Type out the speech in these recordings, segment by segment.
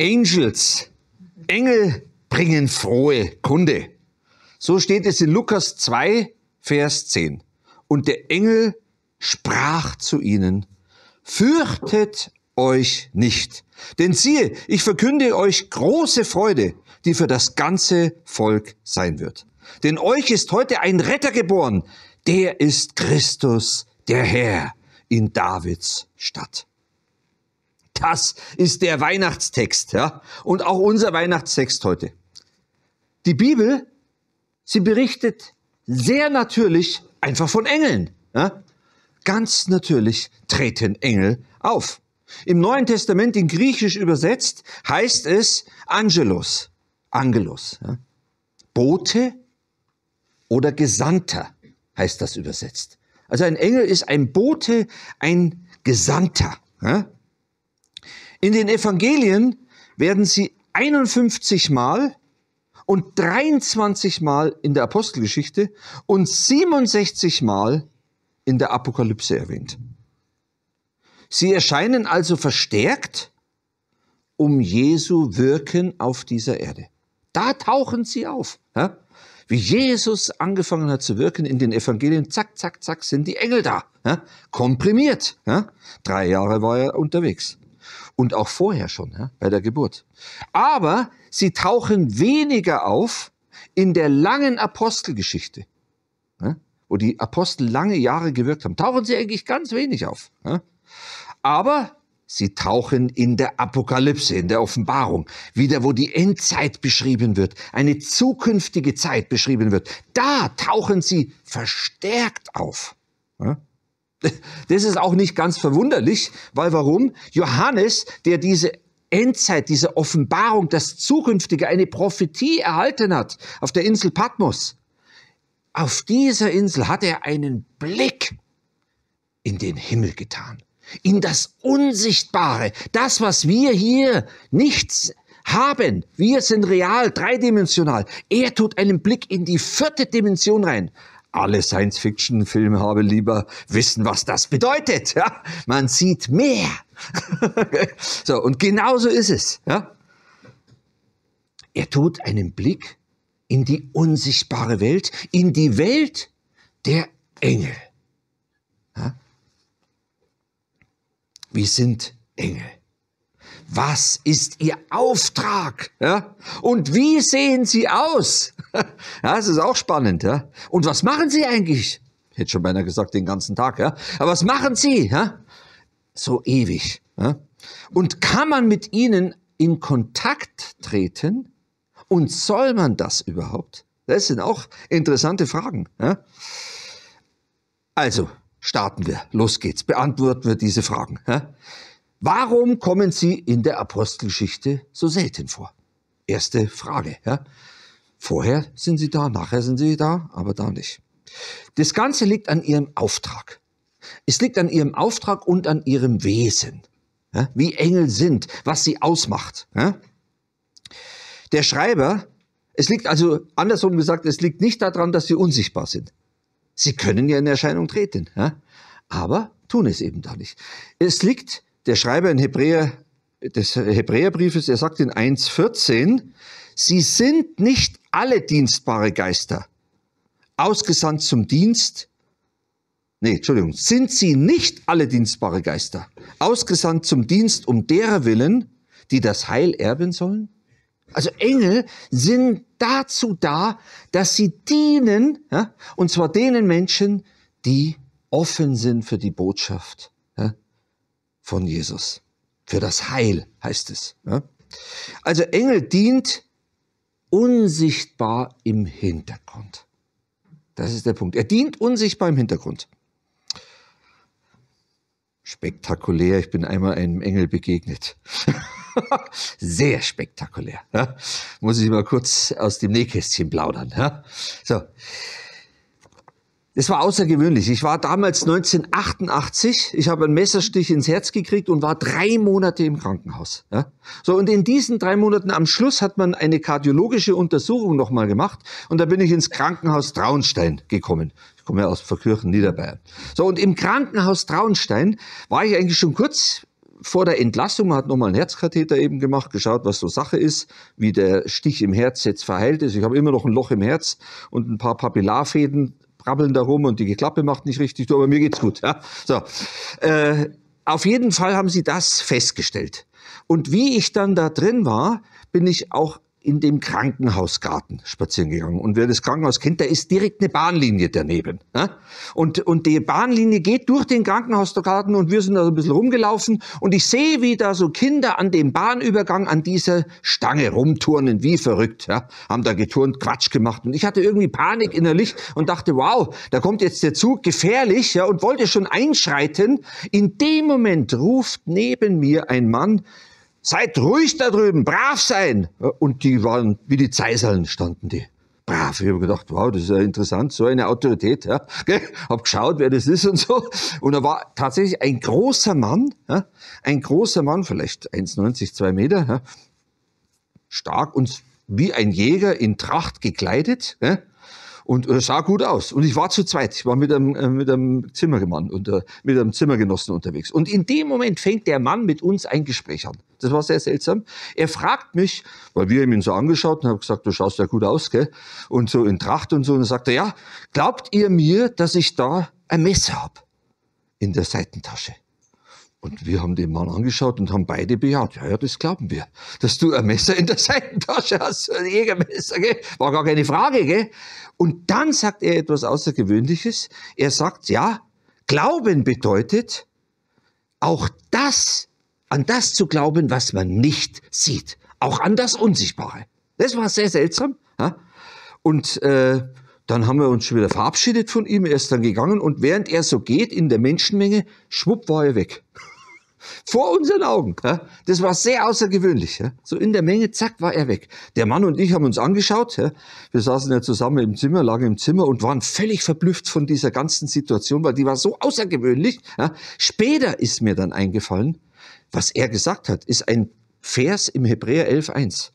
Angels, Engel bringen frohe Kunde. So steht es in Lukas 2, Vers 10. Und der Engel sprach zu ihnen, fürchtet euch nicht, denn siehe, ich verkünde euch große Freude, die für das ganze Volk sein wird. Denn euch ist heute ein Retter geboren, der ist Christus, der Herr, in Davids Stadt. Das ist der Weihnachtstext, ja. Und auch unser Weihnachtstext heute. Die Bibel, sie berichtet sehr natürlich einfach von Engeln. Ja? Ganz natürlich treten Engel auf. Im Neuen Testament in Griechisch übersetzt heißt es Angelos, Angelos, ja? Bote oder Gesandter heißt das übersetzt. Also ein Engel ist ein Bote, ein Gesandter. Ja? In den Evangelien werden sie 51 Mal und 23 Mal in der Apostelgeschichte und 67 Mal in der Apokalypse erwähnt. Sie erscheinen also verstärkt um Jesu Wirken auf dieser Erde. Da tauchen sie auf. Ja? Wie Jesus angefangen hat zu wirken in den Evangelien, zack, zack, zack, sind die Engel da. Ja? Komprimiert. Ja? Drei Jahre war er unterwegs und auch vorher schon, ja, bei der Geburt. Aber sie tauchen weniger auf in der langen Apostelgeschichte, ja, wo die Apostel lange Jahre gewirkt haben. Tauchen sie eigentlich ganz wenig auf. Ja. Aber sie tauchen in der Apokalypse, in der Offenbarung, wieder wo die Endzeit beschrieben wird, eine zukünftige Zeit beschrieben wird. Da tauchen sie verstärkt auf. Ja? Das ist auch nicht ganz verwunderlich, weil warum? Johannes, der diese Endzeit, diese Offenbarung, das Zukünftige, eine Prophetie erhalten hat auf der Insel Patmos. Auf dieser Insel hat er einen Blick in den Himmel getan, in das Unsichtbare, das, was wir hier nichts haben. Wir sind real, dreidimensional. Er tut einen Blick in die vierte Dimension rein alle Science-Fiction-Filme habe lieber wissen, was das bedeutet. Ja? Man sieht mehr. so, und genauso ist es. Ja? Er tut einen Blick in die unsichtbare Welt, in die Welt der Engel. Ja? Wir sind Engel. Was ist Ihr Auftrag? Ja? Und wie sehen Sie aus? ja, das ist auch spannend. Ja? Und was machen Sie eigentlich? Ich hätte schon beinahe gesagt, den ganzen Tag. Ja? Aber was machen Sie? Ja? So ewig. Ja? Und kann man mit Ihnen in Kontakt treten? Und soll man das überhaupt? Das sind auch interessante Fragen. Ja? Also, starten wir. Los geht's. Beantworten wir diese Fragen. Ja? Warum kommen sie in der Apostelgeschichte so selten vor? Erste Frage. Ja? Vorher sind sie da, nachher sind sie da, aber da nicht. Das Ganze liegt an ihrem Auftrag. Es liegt an ihrem Auftrag und an ihrem Wesen. Ja? Wie Engel sind, was sie ausmacht. Ja? Der Schreiber, es liegt also andersrum gesagt, es liegt nicht daran, dass sie unsichtbar sind. Sie können ja in Erscheinung treten, ja? aber tun es eben da nicht. Es liegt der Schreiber in Hebräer, des Hebräerbriefes, er sagt in 1,14, sie sind nicht alle dienstbare Geister ausgesandt zum Dienst. Nee, Entschuldigung, sind sie nicht alle dienstbare Geister ausgesandt zum Dienst um derer willen, die das Heil erben sollen? Also Engel sind dazu da, dass sie dienen, ja, und zwar denen Menschen, die offen sind für die Botschaft von Jesus. Für das Heil heißt es. Also Engel dient unsichtbar im Hintergrund. Das ist der Punkt. Er dient unsichtbar im Hintergrund. Spektakulär, ich bin einmal einem Engel begegnet. Sehr spektakulär. Ja? Muss ich mal kurz aus dem Nähkästchen plaudern. Ja? So. Es war außergewöhnlich. Ich war damals 1988, ich habe einen Messerstich ins Herz gekriegt und war drei Monate im Krankenhaus. Ja? So, und in diesen drei Monaten am Schluss hat man eine kardiologische Untersuchung nochmal gemacht und da bin ich ins Krankenhaus Traunstein gekommen. Ich komme ja aus Verkirchen, Niederbayern. So, und im Krankenhaus Traunstein war ich eigentlich schon kurz vor der Entlassung, man hat nochmal einen Herzkatheter eben gemacht, geschaut, was so Sache ist, wie der Stich im Herz jetzt verheilt ist. Ich habe immer noch ein Loch im Herz und ein paar Papillarfäden brabbeln da rum und die Klappe macht nicht richtig, aber mir geht's gut. Ja? So. Äh, auf jeden Fall haben sie das festgestellt. Und wie ich dann da drin war, bin ich auch in dem Krankenhausgarten spazieren gegangen. Und wer das Krankenhaus kennt, da ist direkt eine Bahnlinie daneben. Und, und die Bahnlinie geht durch den Krankenhausgarten und wir sind da so ein bisschen rumgelaufen und ich sehe, wie da so Kinder an dem Bahnübergang an dieser Stange rumturnen, wie verrückt. Ja? Haben da geturnt, Quatsch gemacht und ich hatte irgendwie Panik innerlich und dachte, wow, da kommt jetzt der Zug, gefährlich ja, und wollte schon einschreiten. In dem Moment ruft neben mir ein Mann, Seid ruhig da drüben, brav sein. Und die waren wie die Zeiseln standen die. Brav. Ich habe gedacht, wow, das ist ja interessant, so eine Autorität. Ja. Hab geschaut, wer das ist und so. Und er war tatsächlich ein großer Mann, ja. ein großer Mann, vielleicht 1,90, 2 Meter, ja. stark und wie ein Jäger in Tracht gekleidet. Ja und das äh, sah gut aus. Und ich war zu zweit. Ich war mit einem, äh, mit einem Zimmermann unter, äh, mit einem Zimmergenossen unterwegs. Und in dem Moment fängt der Mann mit uns ein Gespräch an. Das war sehr seltsam. Er fragt mich, weil wir ihn so angeschaut und haben gesagt, du schaust ja gut aus, gell? Und so in Tracht und so. Und dann sagt er, ja, glaubt ihr mir, dass ich da ein Messer habe? In der Seitentasche. Und wir haben den Mann angeschaut und haben beide bejaht. Ja, ja, das glauben wir. Dass du ein Messer in der Seitentasche hast, ein Jägermesser, gell? war gar keine Frage. Gell? Und dann sagt er etwas Außergewöhnliches. Er sagt, ja, Glauben bedeutet, auch das, an das zu glauben, was man nicht sieht. Auch an das Unsichtbare. Das war sehr seltsam. Ja? Und äh, dann haben wir uns schon wieder verabschiedet von ihm. Er ist dann gegangen und während er so geht in der Menschenmenge, schwupp war er weg. Vor unseren Augen. Ja? Das war sehr außergewöhnlich. Ja? So in der Menge, zack, war er weg. Der Mann und ich haben uns angeschaut. Ja? Wir saßen ja zusammen im Zimmer, lagen im Zimmer und waren völlig verblüfft von dieser ganzen Situation, weil die war so außergewöhnlich. Später ist mir dann eingefallen, was er gesagt hat, ist ein Vers im Hebräer 11.1.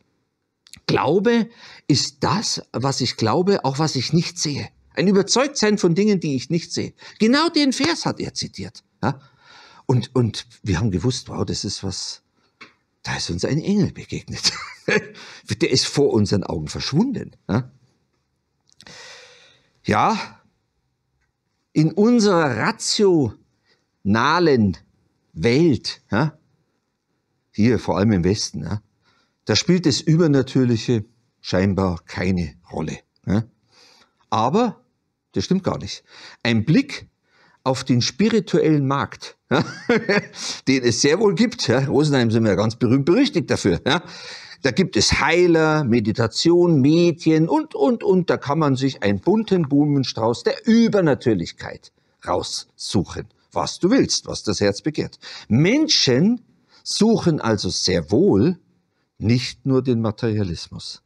Glaube ist das, was ich glaube, auch was ich nicht sehe. Ein Überzeugtsein von Dingen, die ich nicht sehe. Genau den Vers hat er zitiert. Ja? Und, und wir haben gewusst, wow, das ist was, da ist uns ein Engel begegnet. Der ist vor unseren Augen verschwunden. Ja? ja, in unserer rationalen Welt, ja? hier vor allem im Westen, ja? Da spielt das Übernatürliche scheinbar keine Rolle. Aber das stimmt gar nicht. Ein Blick auf den spirituellen Markt, den es sehr wohl gibt. Rosenheim sind wir ganz berühmt berüchtigt dafür. Da gibt es Heiler, Meditation, Medien und, und, und. Da kann man sich einen bunten Blumenstrauß der Übernatürlichkeit raussuchen, was du willst, was das Herz begehrt. Menschen suchen also sehr wohl nicht nur den Materialismus,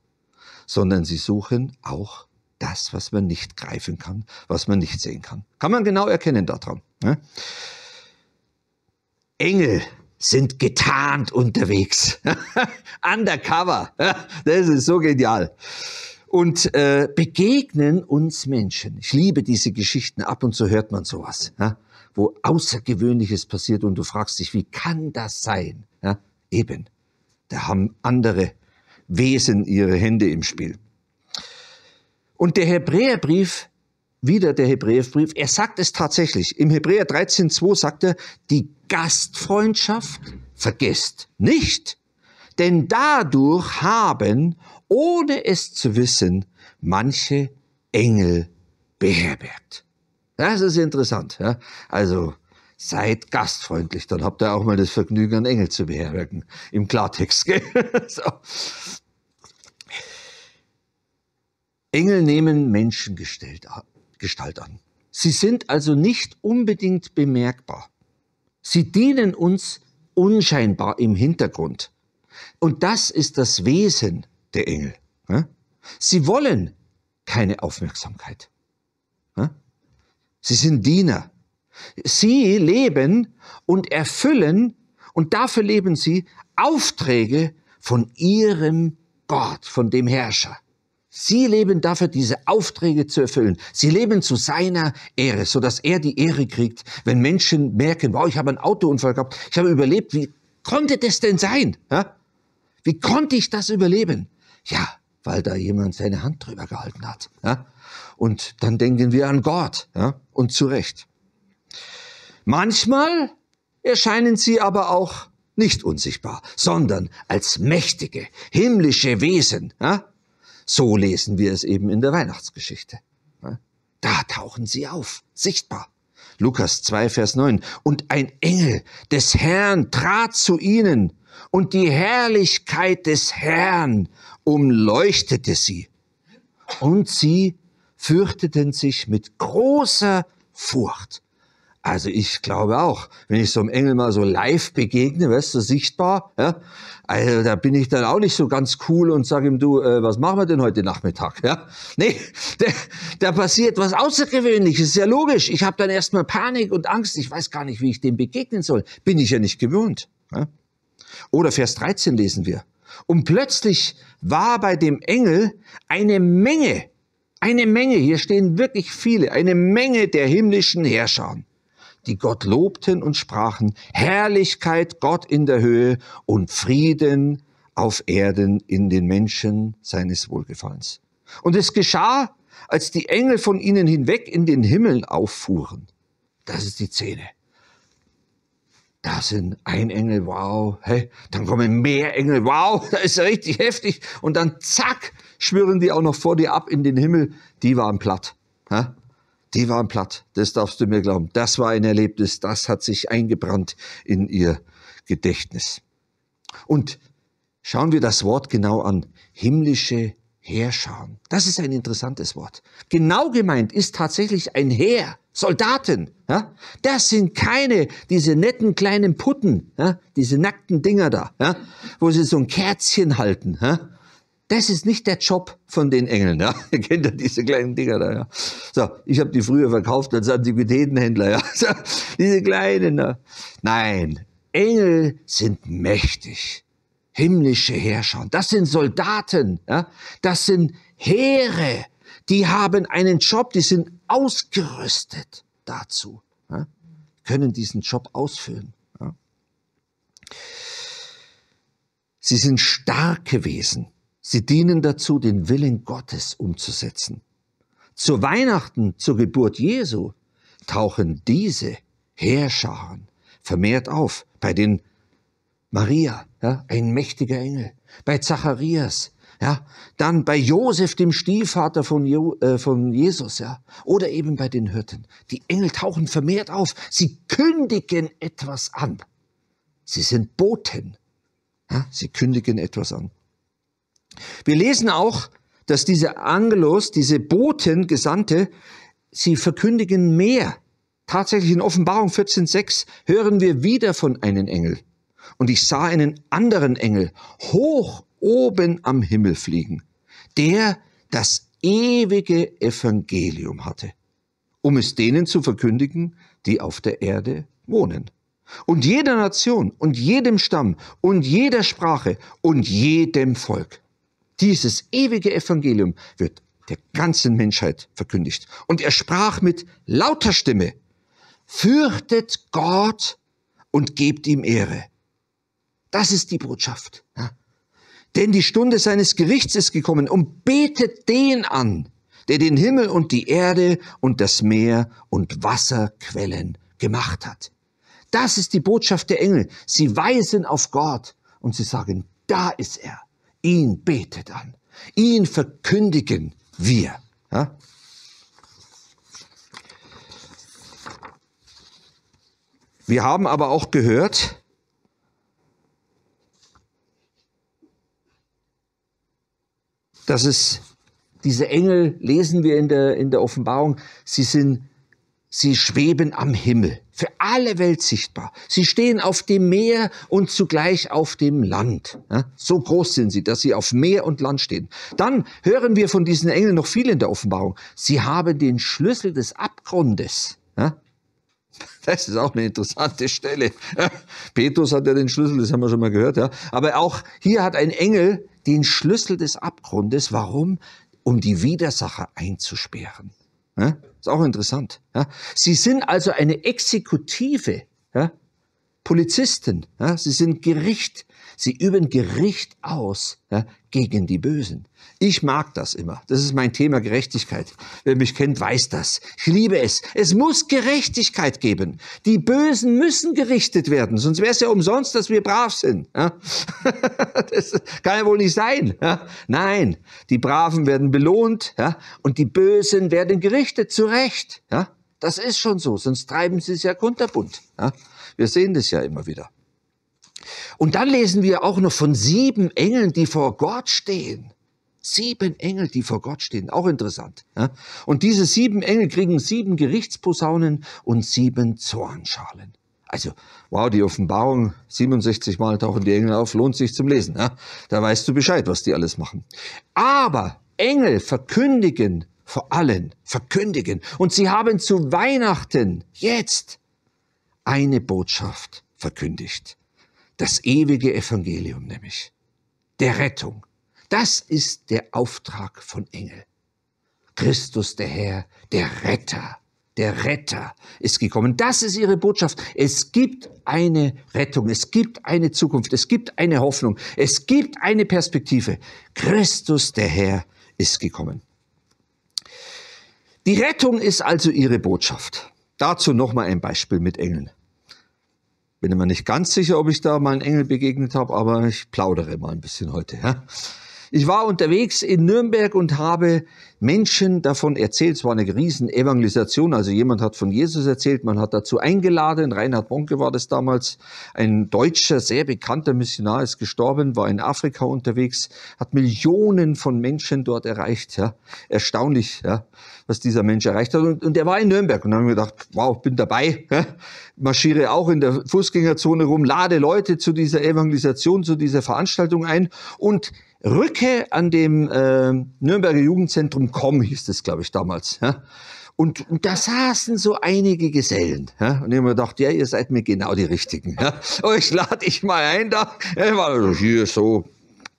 sondern sie suchen auch das, was man nicht greifen kann, was man nicht sehen kann. Kann man genau erkennen daran. Ne? Engel sind getarnt unterwegs. Undercover. das ist so genial. Und äh, begegnen uns Menschen. Ich liebe diese Geschichten. Ab und zu hört man sowas, ja? Ne? wo Außergewöhnliches passiert und du fragst dich, wie kann das sein? Ja? Eben, da haben andere Wesen ihre Hände im Spiel. Und der Hebräerbrief, wieder der Hebräerbrief, er sagt es tatsächlich. Im Hebräer 13.2 sagt er, die Gastfreundschaft vergesst nicht, denn dadurch haben, ohne es zu wissen, manche Engel beherbergt. Das ist interessant. Ja? Also seid gastfreundlich. Dann habt ihr auch mal das Vergnügen, einen Engel zu beherbergen. Im Klartext. Gell? so. Engel nehmen Menschengestalt an. Sie sind also nicht unbedingt bemerkbar. Sie dienen uns unscheinbar im Hintergrund. Und das ist das Wesen der Engel. Ne? Sie wollen keine Aufmerksamkeit. Ne? Sie sind Diener. Sie leben und erfüllen, und dafür leben sie Aufträge von ihrem Gott, von dem Herrscher. Sie leben dafür, diese Aufträge zu erfüllen. Sie leben zu seiner Ehre, so dass er die Ehre kriegt, wenn Menschen merken, wow, ich habe einen Autounfall gehabt, ich habe überlebt, wie konnte das denn sein? Wie konnte ich das überleben? Ja, weil da jemand seine Hand drüber gehalten hat. Und dann denken wir an Gott und zu Recht. Manchmal erscheinen sie aber auch nicht unsichtbar, sondern als mächtige, himmlische Wesen. Ja? So lesen wir es eben in der Weihnachtsgeschichte. Ja? Da tauchen sie auf, sichtbar. Lukas 2, Vers 9. Und ein Engel des Herrn trat zu ihnen, und die Herrlichkeit des Herrn umleuchtete sie. Und sie fürchteten sich mit großer Furcht. Also ich glaube auch, wenn ich so einem Engel mal so live begegne, weißt du, sichtbar, ja, also da bin ich dann auch nicht so ganz cool und sage ihm, du, äh, was machen wir denn heute Nachmittag? Ja? Nee, da, passiert was Außergewöhnliches, ist ja logisch. Ich habe dann erstmal Panik und Angst, ich weiß gar nicht, wie ich dem begegnen soll. Bin ich ja nicht gewohnt. Ja? Oder Vers 13 lesen wir. Und plötzlich war bei dem Engel eine Menge, eine Menge, hier stehen wirklich viele, eine Menge der himmlischen Herrscher die Gott lobten und sprachen, Herrlichkeit Gott in der Höhe und Frieden auf Erden in den Menschen seines Wohlgefallens. Und es geschah, als die Engel von ihnen hinweg in den Himmel auffuhren. Das ist die Szene. Da sind ein Engel, wow, hey, dann kommen mehr Engel, wow, da ist richtig heftig. Und dann zack, schwirren die auch noch vor dir ab in den Himmel. Die waren platt. Ha? die waren platt. Das darfst du mir glauben. Das war ein Erlebnis, das hat sich eingebrannt in ihr Gedächtnis. Und schauen wir das Wort genau an. Himmlische Heerscharen. Das ist ein interessantes Wort. Genau gemeint ist tatsächlich ein Heer. Soldaten, ja? das sind keine diese netten kleinen Putten, ja? diese nackten Dinger da, ja? wo sie so ein Kerzchen halten, ja? Das ist nicht der Job von den Engeln. Ja? Ihr kennt ja diese kleinen Dinger da. Ja? So, ich habe die früher verkauft als Antiquitätenhändler. Ja? So, diese kleinen. Ja? Nein, Engel sind mächtig. Himmlische Herrscher. Das sind Soldaten. Ja? Das sind Heere. Die haben einen Job. Die sind ausgerüstet dazu. Ja? Können diesen Job ausfüllen. Ja? Sie sind starke Wesen. Sie dienen dazu, den Willen Gottes umzusetzen. Zu Weihnachten, zur Geburt Jesu, tauchen diese Heerscharen vermehrt auf. Bei den Maria, ja, ein mächtiger Engel. Bei Zacharias, ja, dann bei Josef, dem Stiefvater von, jo, äh, von Jesus, ja, oder eben bei den Hirten. Die Engel tauchen vermehrt auf. Sie kündigen etwas an. Sie sind Boten. Ja, sie kündigen etwas an. Wir lesen auch, dass diese Angelos, diese Boten, Gesandte, sie verkündigen mehr. Tatsächlich in Offenbarung 14.6 hören wir wieder von einem Engel. Und ich sah einen anderen Engel hoch oben am Himmel fliegen, der das ewige Evangelium hatte, um es denen zu verkündigen, die auf der Erde wohnen. Und jeder Nation und jedem Stamm und jeder Sprache und jedem Volk. Dieses ewige Evangelium wird der ganzen Menschheit verkündigt. Und er sprach mit lauter Stimme, fürchtet Gott und gebt ihm Ehre. Das ist die Botschaft. Ja. Denn die Stunde seines Gerichts ist gekommen und betet den an, der den Himmel und die Erde und das Meer und Wasserquellen gemacht hat. Das ist die Botschaft der Engel. Sie weisen auf Gott und sie sagen, da ist er ihn betet an. Ihn verkündigen wir. Ja? Wir haben aber auch gehört, dass es diese Engel, lesen wir in der, in der Offenbarung, sie sind, sie schweben am Himmel für alle Welt sichtbar. Sie stehen auf dem Meer und zugleich auf dem Land. Ja, so groß sind sie, dass sie auf Meer und Land stehen. Dann hören wir von diesen Engeln noch viel in der Offenbarung. Sie haben den Schlüssel des Abgrundes. Ja, das ist auch eine interessante Stelle. Petrus hat ja den Schlüssel, das haben wir schon mal gehört. Ja. Aber auch hier hat ein Engel den Schlüssel des Abgrundes. Warum? Um die Widersacher einzusperren ist auch interessant. Ja? Sie sind also eine Exekutive. Ja? Polizisten, ja, sie sind Gericht, sie üben Gericht aus ja, gegen die Bösen. Ich mag das immer. Das ist mein Thema Gerechtigkeit. Wer mich kennt, weiß das. Ich liebe es. Es muss Gerechtigkeit geben. Die Bösen müssen gerichtet werden, sonst wäre es ja umsonst, dass wir brav sind. Ja? das kann ja wohl nicht sein. Nein, die Braven werden belohnt und die Bösen werden gerichtet, zu Recht. Das ist schon so, sonst treiben sie es ja kunterbunt. Ja? Wir sehen das ja immer wieder. Und dann lesen wir auch noch von sieben Engeln, die vor Gott stehen. Sieben Engel, die vor Gott stehen. Auch interessant. Und diese sieben Engel kriegen sieben Gerichtsposaunen und sieben Zornschalen. Also, wow, die Offenbarung, 67 Mal tauchen die Engel auf, lohnt sich zum Lesen. Da weißt du Bescheid, was die alles machen. Aber Engel verkündigen vor allen, verkündigen. Und sie haben zu Weihnachten jetzt eine Botschaft verkündigt. Das ewige Evangelium nämlich. Der Rettung. Das ist der Auftrag von Engel. Christus der Herr, der Retter. Der Retter ist gekommen. Das ist ihre Botschaft. Es gibt eine Rettung, es gibt eine Zukunft, es gibt eine Hoffnung, es gibt eine Perspektive. Christus der Herr ist gekommen. Die Rettung ist also ihre Botschaft. Dazu nochmal ein Beispiel mit Engeln bin immer nicht ganz sicher, ob ich da mal einen Engel begegnet habe, aber ich plaudere mal ein bisschen heute. Ja? Ich war unterwegs in Nürnberg und habe Menschen davon erzählt. Es war eine riesen Evangelisation. Also jemand hat von Jesus erzählt, man hat dazu eingeladen. Reinhard Bonke war das damals. Ein deutscher, sehr bekannter Missionar ist gestorben, war in Afrika unterwegs, hat Millionen von Menschen dort erreicht. Ja. Erstaunlich, ja, was dieser Mensch erreicht hat. Und, und er war in Nürnberg. Und dann haben wir gedacht, wow, bin dabei. Ja. Marschiere auch in der Fußgängerzone rum, lade Leute zu dieser Evangelisation, zu dieser Veranstaltung ein. Und Rücke an dem äh, Nürnberger Jugendzentrum Komm hieß das, glaube ich, damals. Ja? Und, und, da saßen so einige Gesellen. Ja? Und ich habe mir gedacht, ja, ihr seid mir genau die Richtigen. Ja? Euch oh, lade ich mal ein da. Ich war also hier so,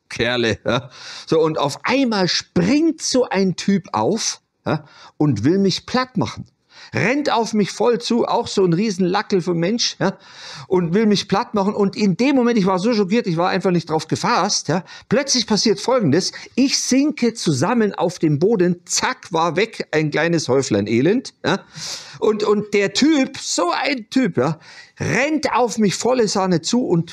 Kerle. Ja? So, und auf einmal springt so ein Typ auf ja? und will mich platt machen rennt auf mich voll zu, auch so ein riesen Lackel vom Mensch, ja, und will mich platt machen. Und in dem Moment, ich war so schockiert, ich war einfach nicht drauf gefasst, ja. Plötzlich passiert Folgendes. Ich sinke zusammen auf den Boden, zack, war weg, ein kleines Häuflein Elend, ja. Und, und der Typ, so ein Typ, ja, rennt auf mich volle Sahne zu und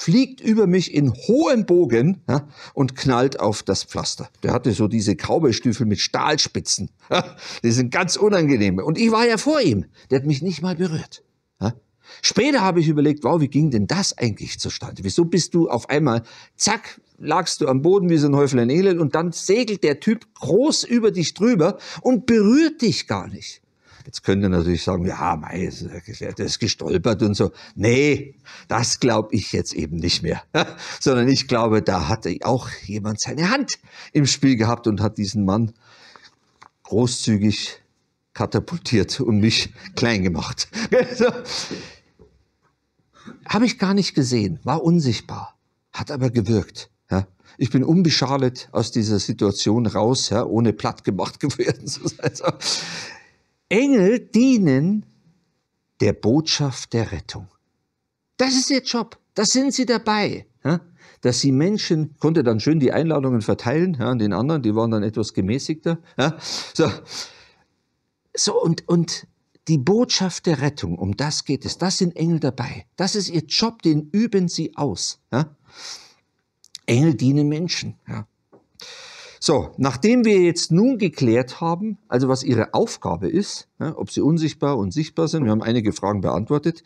fliegt über mich in hohem Bogen ja, und knallt auf das Pflaster. Der hatte so diese Cowboystiefel mit Stahlspitzen. Ja, die sind ganz unangenehm. Und ich war ja vor ihm. Der hat mich nicht mal berührt. Ja. Später habe ich überlegt, wow, wie ging denn das eigentlich zustande? Wieso bist du auf einmal, zack, lagst du am Boden wie so ein Häuflein Elend und dann segelt der Typ groß über dich drüber und berührt dich gar nicht. Jetzt könnte natürlich sagen, ja, mei, der ist gestolpert und so. Nee, das glaube ich jetzt eben nicht mehr. Sondern ich glaube, da hat auch jemand seine Hand im Spiel gehabt und hat diesen Mann großzügig katapultiert und mich klein gemacht. so. Habe ich gar nicht gesehen, war unsichtbar, hat aber gewirkt. Ja. Ich bin unbeschadet aus dieser Situation raus, ja, ohne platt gemacht geworden zu sein. So. Engel dienen der Botschaft der Rettung. Das ist ihr Job. Da sind sie dabei. Ja? Dass sie Menschen, konnte dann schön die Einladungen verteilen ja, an den anderen, die waren dann etwas gemäßigter. Ja? So, so und, und die Botschaft der Rettung, um das geht es. Das sind Engel dabei. Das ist ihr Job, den üben sie aus. Ja? Engel dienen Menschen. Ja? So, nachdem wir jetzt nun geklärt haben, also was ihre Aufgabe ist, ja, ob sie unsichtbar und sichtbar sind, wir haben einige Fragen beantwortet,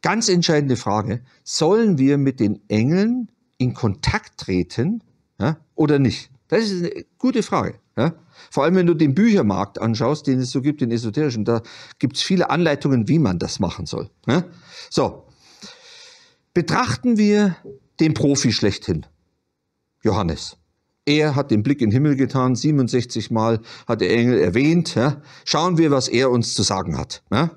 ganz entscheidende Frage, sollen wir mit den Engeln in Kontakt treten ja, oder nicht? Das ist eine gute Frage. Ja? Vor allem, wenn du den Büchermarkt anschaust, den es so gibt, den esoterischen, da gibt es viele Anleitungen, wie man das machen soll. Ja? So, betrachten wir den Profi schlechthin, Johannes. Er hat den Blick in den Himmel getan, 67 Mal hat der Engel erwähnt. Ja? Schauen wir, was er uns zu sagen hat. Ja?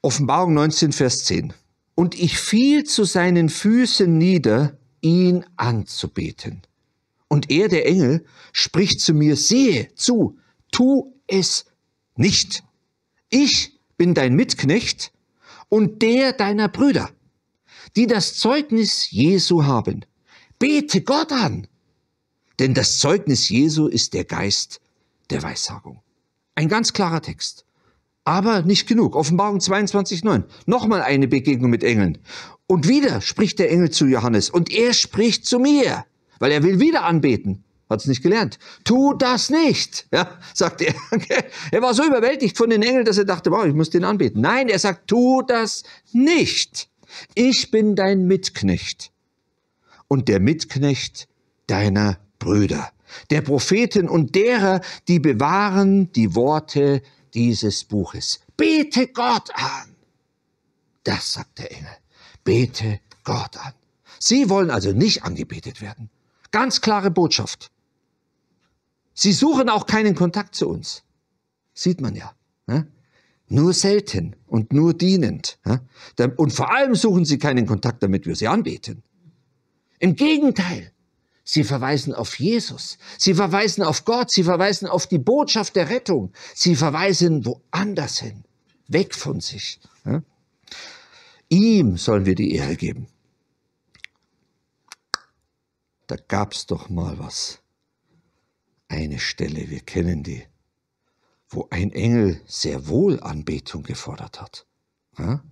Offenbarung 19, Vers 10. Und ich fiel zu seinen Füßen nieder, ihn anzubeten. Und er, der Engel, spricht zu mir, siehe zu, tu es nicht. Ich bin dein Mitknecht und der deiner Brüder, die das Zeugnis Jesu haben Bete Gott an. Denn das Zeugnis Jesu ist der Geist der Weissagung. Ein ganz klarer Text. Aber nicht genug. Offenbarung 22,9. Nochmal eine Begegnung mit Engeln. Und wieder spricht der Engel zu Johannes. Und er spricht zu mir. Weil er will wieder anbeten. Hat's nicht gelernt. Tu das nicht, ja, sagt er. er war so überwältigt von den Engeln, dass er dachte, wow, ich muss den anbeten. Nein, er sagt, tu das nicht. Ich bin dein Mitknecht und der Mitknecht deiner Brüder, der Propheten und derer, die bewahren die Worte dieses Buches. Bete Gott an. Das sagt der Engel. Bete Gott an. Sie wollen also nicht angebetet werden. Ganz klare Botschaft. Sie suchen auch keinen Kontakt zu uns. Sieht man ja. Ne? Nur selten und nur dienend. Ne? Und vor allem suchen sie keinen Kontakt, damit wir sie anbeten. Im Gegenteil, sie verweisen auf Jesus, sie verweisen auf Gott, sie verweisen auf die Botschaft der Rettung, sie verweisen woanders hin, weg von sich. Ihm sollen wir die Ehre geben. Da gab es doch mal was. Eine Stelle, wir kennen die, wo ein Engel sehr wohl Anbetung gefordert hat. Ja?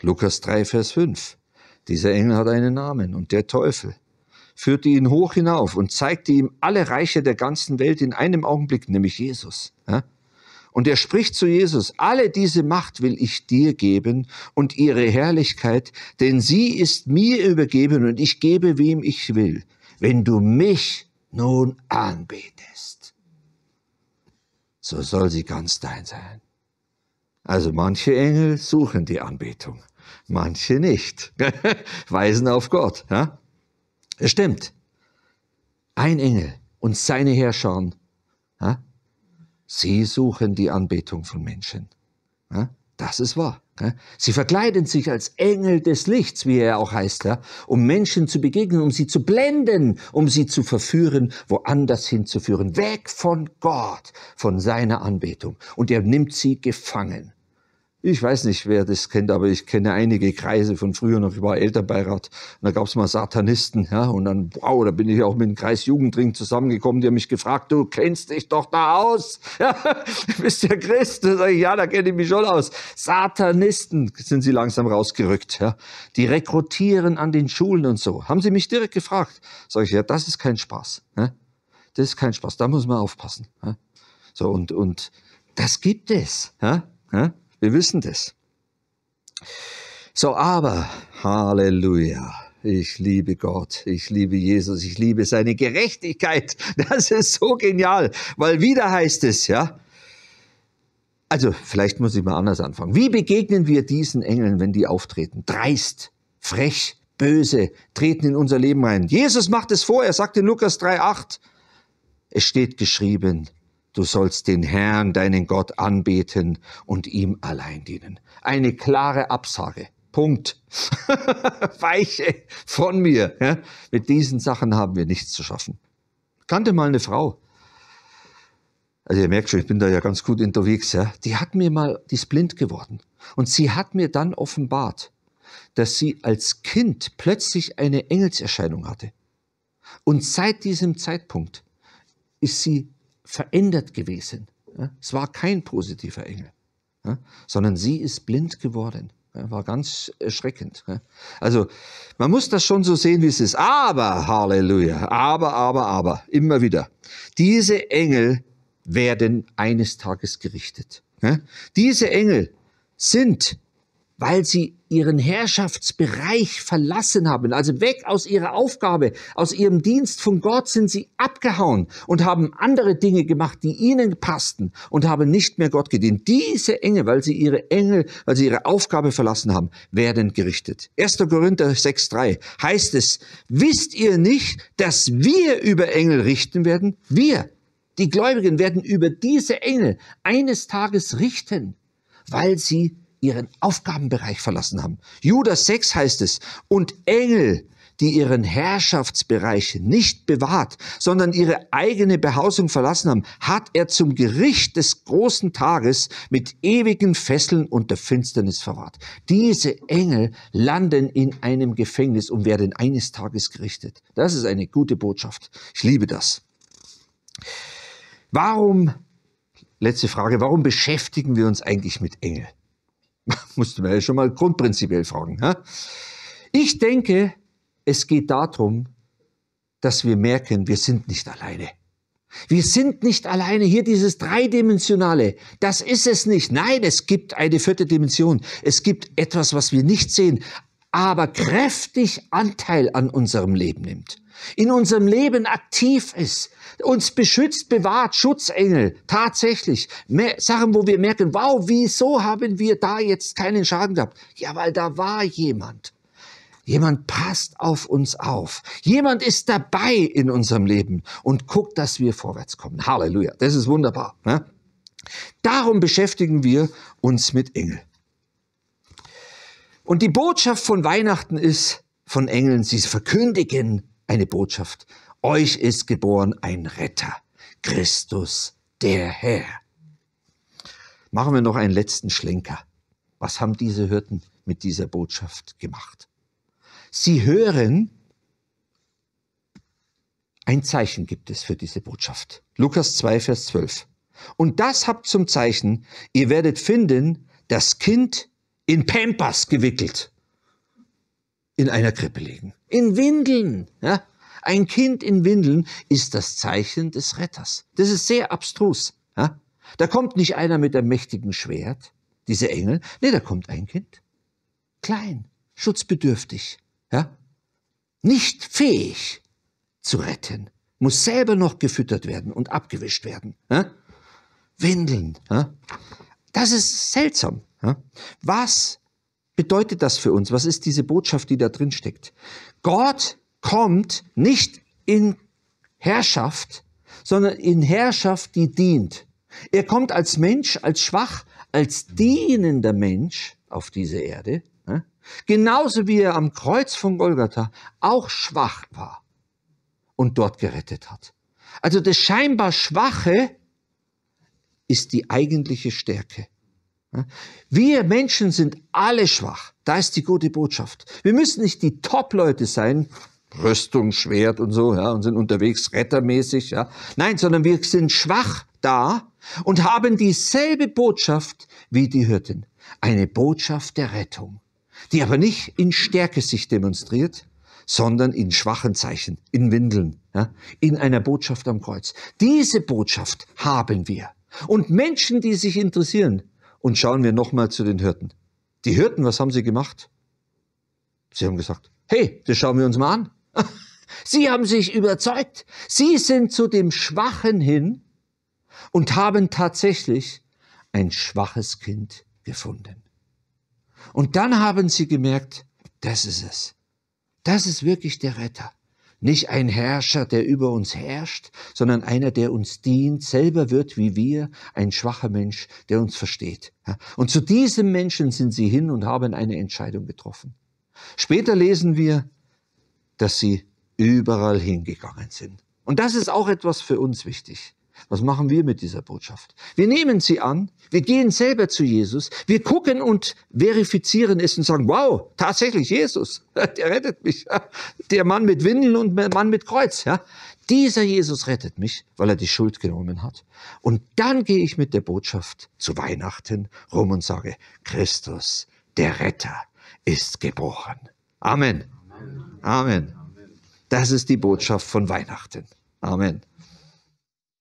Lukas 3, Vers 5. Dieser Engel hat einen Namen und der Teufel führte ihn hoch hinauf und zeigte ihm alle Reiche der ganzen Welt in einem Augenblick, nämlich Jesus. Und er spricht zu Jesus, alle diese Macht will ich dir geben und ihre Herrlichkeit, denn sie ist mir übergeben und ich gebe, wem ich will, wenn du mich nun anbetest. So soll sie ganz dein sein. Also manche Engel suchen die Anbetung, manche nicht, weisen auf Gott. Ja? Es stimmt. Ein Engel und seine Herrscher, ja? sie suchen die Anbetung von Menschen. Ja? Das ist wahr. Sie verkleiden sich als Engel des Lichts, wie er auch heißt, um Menschen zu begegnen, um sie zu blenden, um sie zu verführen, woanders hinzuführen, weg von Gott, von seiner Anbetung. Und er nimmt sie gefangen ich weiß nicht, wer das kennt, aber ich kenne einige Kreise von früher noch. Ich war Elternbeirat. Und da gab es mal Satanisten. Ja? Und dann, wow, da bin ich auch mit dem Kreis Jugendring zusammengekommen. Die haben mich gefragt, du kennst dich doch da aus. Du bist ja Christ. Da sag ich, ja, da kenne ich mich schon aus. Satanisten sind sie langsam rausgerückt. Ja? Die rekrutieren an den Schulen und so. Haben sie mich direkt gefragt. Sag ich, ja, das ist kein Spaß. Ja? Ne? Das ist kein Spaß. Da muss man aufpassen. Ja? Ne? So, und, und das gibt es. Ja? Ja? Ne? Wir wissen das. So, aber, Halleluja. Ich liebe Gott, ich liebe Jesus, ich liebe seine Gerechtigkeit. Das ist so genial, weil wieder heißt es, ja. Also, vielleicht muss ich mal anders anfangen. Wie begegnen wir diesen Engeln, wenn die auftreten? Dreist, frech, böse, treten in unser Leben rein. Jesus macht es vor, er sagt in Lukas 3,8, es steht geschrieben, Du sollst den Herrn, deinen Gott, anbeten und ihm allein dienen. Eine klare Absage. Punkt. Weiche von mir. Ja? Mit diesen Sachen haben wir nichts zu schaffen. Ich Kannte mal eine Frau. Also ihr merkt schon, ich bin da ja ganz gut unterwegs. Ja? Die hat mir mal, die ist blind geworden. Und sie hat mir dann offenbart, dass sie als Kind plötzlich eine Engelserscheinung hatte. Und seit diesem Zeitpunkt ist sie verändert gewesen. Es war kein positiver Engel, sondern sie ist blind geworden. War ganz erschreckend. Also man muss das schon so sehen, wie es ist. Aber, Halleluja, aber, aber, aber, immer wieder. Diese Engel werden eines Tages gerichtet. Diese Engel sind weil sie ihren Herrschaftsbereich verlassen haben. Also weg aus ihrer Aufgabe, aus ihrem Dienst von Gott sind sie abgehauen und haben andere Dinge gemacht, die ihnen passten und haben nicht mehr Gott gedient. Diese Engel, weil sie ihre Engel, weil sie ihre Aufgabe verlassen haben, werden gerichtet. 1. Korinther 6,3 heißt es, wisst ihr nicht, dass wir über Engel richten werden? Wir, die Gläubigen, werden über diese Engel eines Tages richten, weil sie ihren Aufgabenbereich verlassen haben. Judas 6 heißt es, und Engel, die ihren Herrschaftsbereich nicht bewahrt, sondern ihre eigene Behausung verlassen haben, hat er zum Gericht des großen Tages mit ewigen Fesseln und der Finsternis verwahrt. Diese Engel landen in einem Gefängnis und werden eines Tages gerichtet. Das ist eine gute Botschaft. Ich liebe das. Warum, letzte Frage, warum beschäftigen wir uns eigentlich mit Engeln? mussten wir ja schon mal grundprinzipiell fragen. Ja? Ich denke, es geht darum, dass wir merken, wir sind nicht alleine. Wir sind nicht alleine. Hier dieses Dreidimensionale, das ist es nicht. Nein, es gibt eine vierte Dimension. Es gibt etwas, was wir nicht sehen, aber kräftig Anteil an unserem Leben nimmt in unserem Leben aktiv ist, uns beschützt, bewahrt, Schutzengel, tatsächlich. Mehr Sachen, wo wir merken, wow, wieso haben wir da jetzt keinen Schaden gehabt? Ja, weil da war jemand. Jemand passt auf uns auf. Jemand ist dabei in unserem Leben und guckt, dass wir vorwärts kommen. Halleluja, das ist wunderbar. Ne? Darum beschäftigen wir uns mit Engel. Und die Botschaft von Weihnachten ist, von Engeln, sie verkündigen eine Botschaft. Euch ist geboren ein Retter, Christus der Herr. Machen wir noch einen letzten Schlenker. Was haben diese Hirten mit dieser Botschaft gemacht? Sie hören, ein Zeichen gibt es für diese Botschaft. Lukas 2, Vers 12. Und das habt zum Zeichen, ihr werdet finden, das Kind in Pampas gewickelt in einer Krippe legen. In Windeln. Ja? Ein Kind in Windeln ist das Zeichen des Retters. Das ist sehr abstrus. Ja? Da kommt nicht einer mit einem mächtigen Schwert, diese Engel. Nee, da kommt ein Kind. Klein, schutzbedürftig, ja? nicht fähig zu retten, muss selber noch gefüttert werden und abgewischt werden. Ja? Windeln. Ja? Das ist seltsam. Ja? Was bedeutet das für uns? Was ist diese Botschaft, die da drin steckt? Gott kommt nicht in Herrschaft, sondern in Herrschaft, die dient. Er kommt als Mensch, als schwach, als dienender Mensch auf diese Erde, ne? genauso wie er am Kreuz von Golgatha auch schwach war und dort gerettet hat. Also das scheinbar Schwache ist die eigentliche Stärke. Wir Menschen sind alle schwach. Da ist die gute Botschaft. Wir müssen nicht die Top-Leute sein, Rüstung, Schwert und so, ja, und sind unterwegs rettermäßig, ja. Nein, sondern wir sind schwach da und haben dieselbe Botschaft wie die Hirten. Eine Botschaft der Rettung, die aber nicht in Stärke sich demonstriert, sondern in schwachen Zeichen, in Windeln, ja, in einer Botschaft am Kreuz. Diese Botschaft haben wir. Und Menschen, die sich interessieren und schauen wir nochmal zu den Hirten. Die Hirten, was haben sie gemacht? Sie haben gesagt, hey, das schauen wir uns mal an. sie haben sich überzeugt. Sie sind zu dem Schwachen hin und haben tatsächlich ein schwaches Kind gefunden. Und dann haben sie gemerkt, das ist es. Das ist wirklich der Retter. Nicht ein Herrscher, der über uns herrscht, sondern einer, der uns dient, selber wird wie wir, ein schwacher Mensch, der uns versteht. Und zu diesem Menschen sind sie hin und haben eine Entscheidung getroffen. Später lesen wir, dass sie überall hingegangen sind. Und das ist auch etwas für uns wichtig. Was machen wir mit dieser Botschaft? Wir nehmen sie an, wir gehen selber zu Jesus, wir gucken und verifizieren es und sagen, wow, tatsächlich Jesus, der rettet mich. Der Mann mit Windeln und der Mann mit Kreuz. Ja? Dieser Jesus rettet mich, weil er die Schuld genommen hat. Und dann gehe ich mit der Botschaft zu Weihnachten rum und sage, Christus, der Retter, ist geboren. Amen. Amen. Amen. Das ist die Botschaft von Weihnachten. Amen.